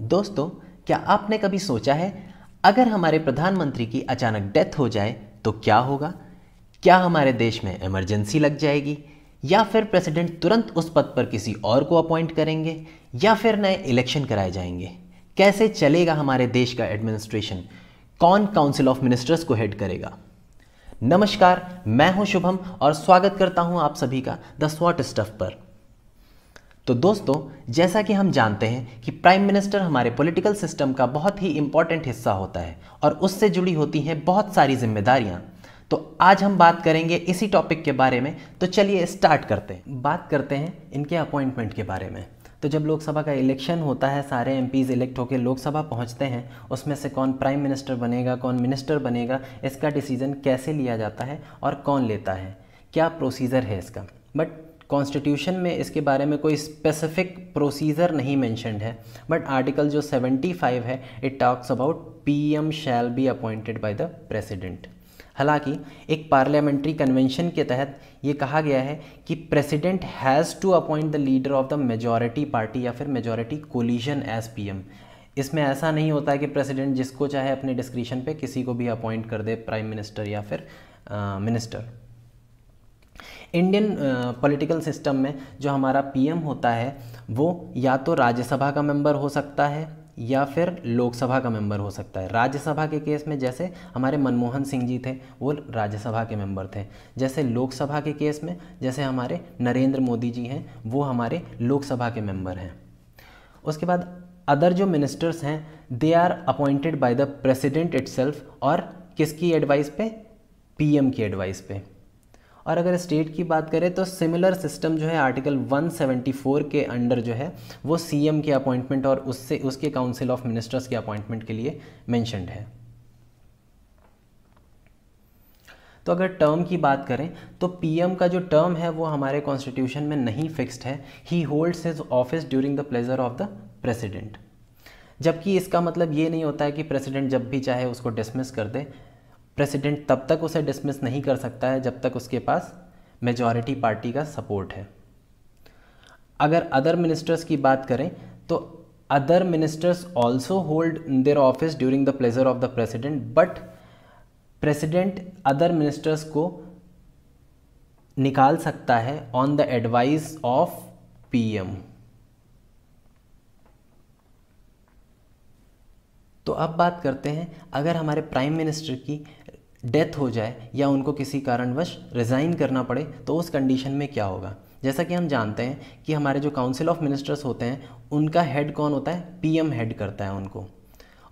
दोस्तों क्या आपने कभी सोचा है अगर हमारे प्रधानमंत्री की अचानक डेथ हो जाए तो क्या होगा क्या हमारे देश में इमरजेंसी लग जाएगी या फिर प्रेसिडेंट तुरंत उस पद पर किसी और को अपॉइंट करेंगे या फिर नए इलेक्शन कराए जाएंगे कैसे चलेगा हमारे देश का एडमिनिस्ट्रेशन कौन काउंसिल ऑफ मिनिस्टर्स को हेड करेगा नमस्कार मैं हूं शुभम और स्वागत करता हूं आप सभी का द स्वॉट स्टफ पर तो दोस्तों जैसा कि हम जानते हैं कि प्राइम मिनिस्टर हमारे पॉलिटिकल सिस्टम का बहुत ही इम्पॉर्टेंट हिस्सा होता है और उससे जुड़ी होती हैं बहुत सारी जिम्मेदारियाँ तो आज हम बात करेंगे इसी टॉपिक के बारे में तो चलिए स्टार्ट करते हैं बात करते हैं इनके अपॉइंटमेंट के बारे में तो जब लोकसभा का इलेक्शन होता है सारे एम इलेक्ट होकर लोकसभा पहुंचते हैं उसमें से कौन प्राइम मिनिस्टर बनेगा कौन मिनिस्टर बनेगा इसका डिसीज़न कैसे लिया जाता है और कौन लेता है क्या प्रोसीजर है इसका बट कॉन्स्टिट्यूशन में इसके बारे में कोई स्पेसिफिक प्रोसीजर नहीं मैंशनड है बट आर्टिकल जो 75 है it talks about PM shall be appointed by the president हालांकि एक पार्लियामेंट्री कन्वेंशन के तहत ये कहा गया है कि president has to appoint the leader of the majority party या फिर मेजॉरिटी कोलिजन एज एम इसमें ऐसा नहीं होता है कि प्रेसिडेंट जिसको चाहे अपने डिस्क्रिशन पे किसी को भी अपॉइंट कर दे प्राइम मिनिस्टर या फिर minister uh, Indian political system में जो हमारा पीएम होता है वो या तो राज्यसभा का मेंबर हो सकता है या फिर लोकसभा का मेंबर हो सकता है राज्यसभा के केस में जैसे हमारे मनमोहन सिंह जी थे वो राज्यसभा के मेंबर थे जैसे लोकसभा के केस में जैसे हमारे नरेंद्र मोदी जी हैं वो हमारे लोकसभा के मेंबर हैं उसके बाद अदर जो मिनिस्टर्स हैं they are appointed by the president itself और किसकी एडवाइस पे पीएम की एडवाइस पे और अगर स्टेट की बात करें तो सिमिलर सिस्टम जो है आर्टिकल 174 के अंडर जो है वो सीएम के अपॉइंटमेंट और उससे उसके काउंसिल ऑफ मिनिस्टर्स के अपॉइंटमेंट के लिए मैंशनड है तो अगर टर्म की बात करें तो पीएम का जो टर्म है वो हमारे कॉन्स्टिट्यूशन में नहीं फिक्स्ड है ही holds his office during the pleasure of the president जबकि इसका मतलब ये नहीं होता है कि प्रेसिडेंट जब भी चाहे उसको डिसमिस कर दे प्रेसिडेंट तब तक उसे डिसमिस नहीं कर सकता है जब तक उसके पास मेजॉरिटी पार्टी का सपोर्ट है अगर अदर मिनिस्टर्स की बात करें तो other ministers also hold their office during the pleasure of the president but president other ministers को निकाल सकता है on the advice of PM तो अब बात करते हैं अगर हमारे प्राइम मिनिस्टर की डेथ हो जाए या उनको किसी कारणवश रिज़ाइन करना पड़े तो उस कंडीशन में क्या होगा जैसा कि हम जानते हैं कि हमारे जो काउंसिल ऑफ मिनिस्टर्स होते हैं उनका हेड कौन होता है पीएम हेड करता है उनको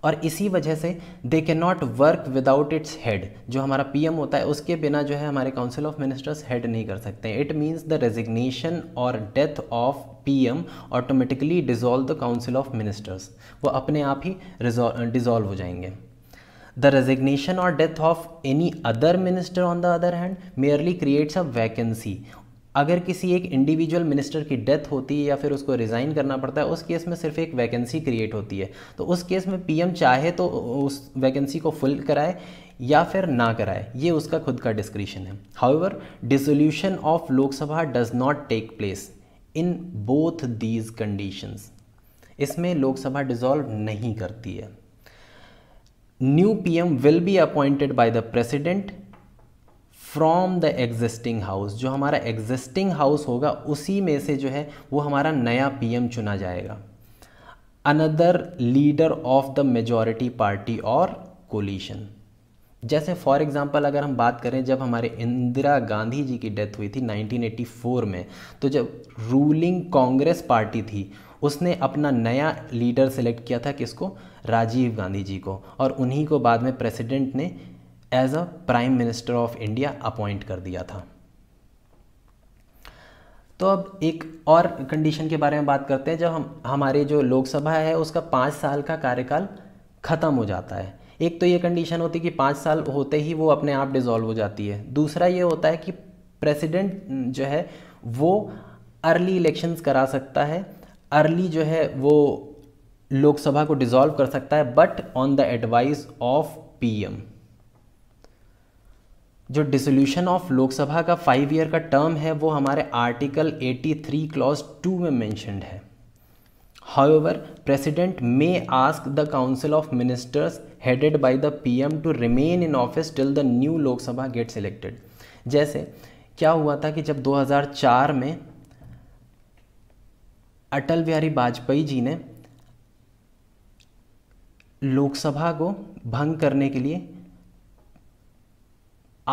और इसी वजह से दे के not work without its head जो हमारा पीएम होता है उसके बिना जो है हमारे काउंसिल ऑफ मिनिस्टर्स हेड नहीं कर सकते इट मीन्स द रेजिग्नेशन और death of PM automatically dissolve the council of ministers वो अपने आप ही डिज़ोल्व हो जाएंगे द रेजिग्नेशन और death of any other minister on the other hand merely creates a vacancy अगर किसी एक इंडिविजुअल मिनिस्टर की डेथ होती है या फिर उसको रिज़ाइन करना पड़ता है उस केस में सिर्फ एक वैकेंसी क्रिएट होती है तो उस केस में पीएम चाहे तो उस वैकेंसी को फुल कराए या फिर ना कराए ये उसका खुद का डिस्क्रिशन है however dissolution of Lok Sabha does not take place in both these conditions इसमें लोकसभा डिज़ोल्व नहीं करती है new P M will be appointed by the president from the existing house जो हमारा एग्जिस्टिंग हाउस होगा उसी में से जो है वो हमारा नया पी एम चुना जाएगा another leader of the majority party और कोलिशन जैसे फॉर एग्जाम्पल अगर हम बात करें जब हमारे इंदिरा गांधी जी की डेथ हुई थी 1984 में तो जब रूलिंग कांग्रेस पार्टी थी उसने अपना नया लीडर सेलेक्ट किया था किसको राजीव गांधी जी को और उन्हीं को बाद में प्रेसिडेंट ने as a prime minister of India appoint कर दिया था तो अब एक और कंडीशन के बारे में बात करते हैं जब हम हमारे जो लोकसभा है उसका पाँच साल का कार्यकाल ख़त्म हो जाता है एक तो ये कंडीशन होती है कि पाँच साल होते ही वो अपने आप डिज़ोल्व हो जाती है दूसरा ये होता है कि प्रेसिडेंट जो है वो अर्ली इलेक्शंस करा सकता है अर्ली जो है वो लोकसभा को डिसॉल्व कर सकता है but on the advice of PM जो डिसोल्यूशन ऑफ लोकसभा का फाइव ईयर का टर्म है वो हमारे आर्टिकल 83 थ्री क्लॉज टू में मैंशनड है however president may ask the council of ministers headed by the P M to remain in office till the new Lok Sabha get selected जैसे क्या हुआ था कि जब 2004 में अटल बिहारी वाजपेयी जी ने लोकसभा को भंग करने के लिए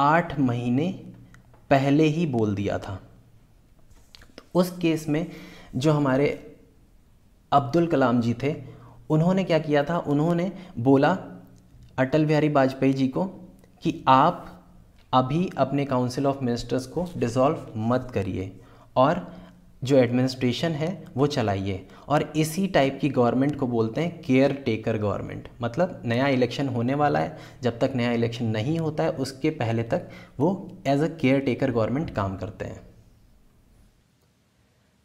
आठ महीने पहले ही बोल दिया था तो उस केस में जो हमारे अब्दुल कलाम जी थे उन्होंने क्या किया था उन्होंने बोला अटल बिहारी वाजपेयी जी को कि आप अभी अपने काउंसिल ऑफ मिनिस्टर्स को डिसॉल्व मत करिए और जो एडमिनिस्ट्रेशन है वो चलाइए और इसी टाइप की गवर्नमेंट को बोलते हैं केयर टेकर गवर्नमेंट मतलब नया इलेक्शन होने वाला है जब तक नया इलेक्शन नहीं होता है उसके पहले तक वो as a caretaker government काम करते हैं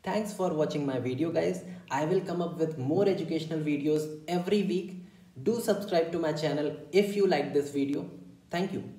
thanks for watching my video guys I will come up with more educational videos every week do subscribe to my channel if you like this video thank you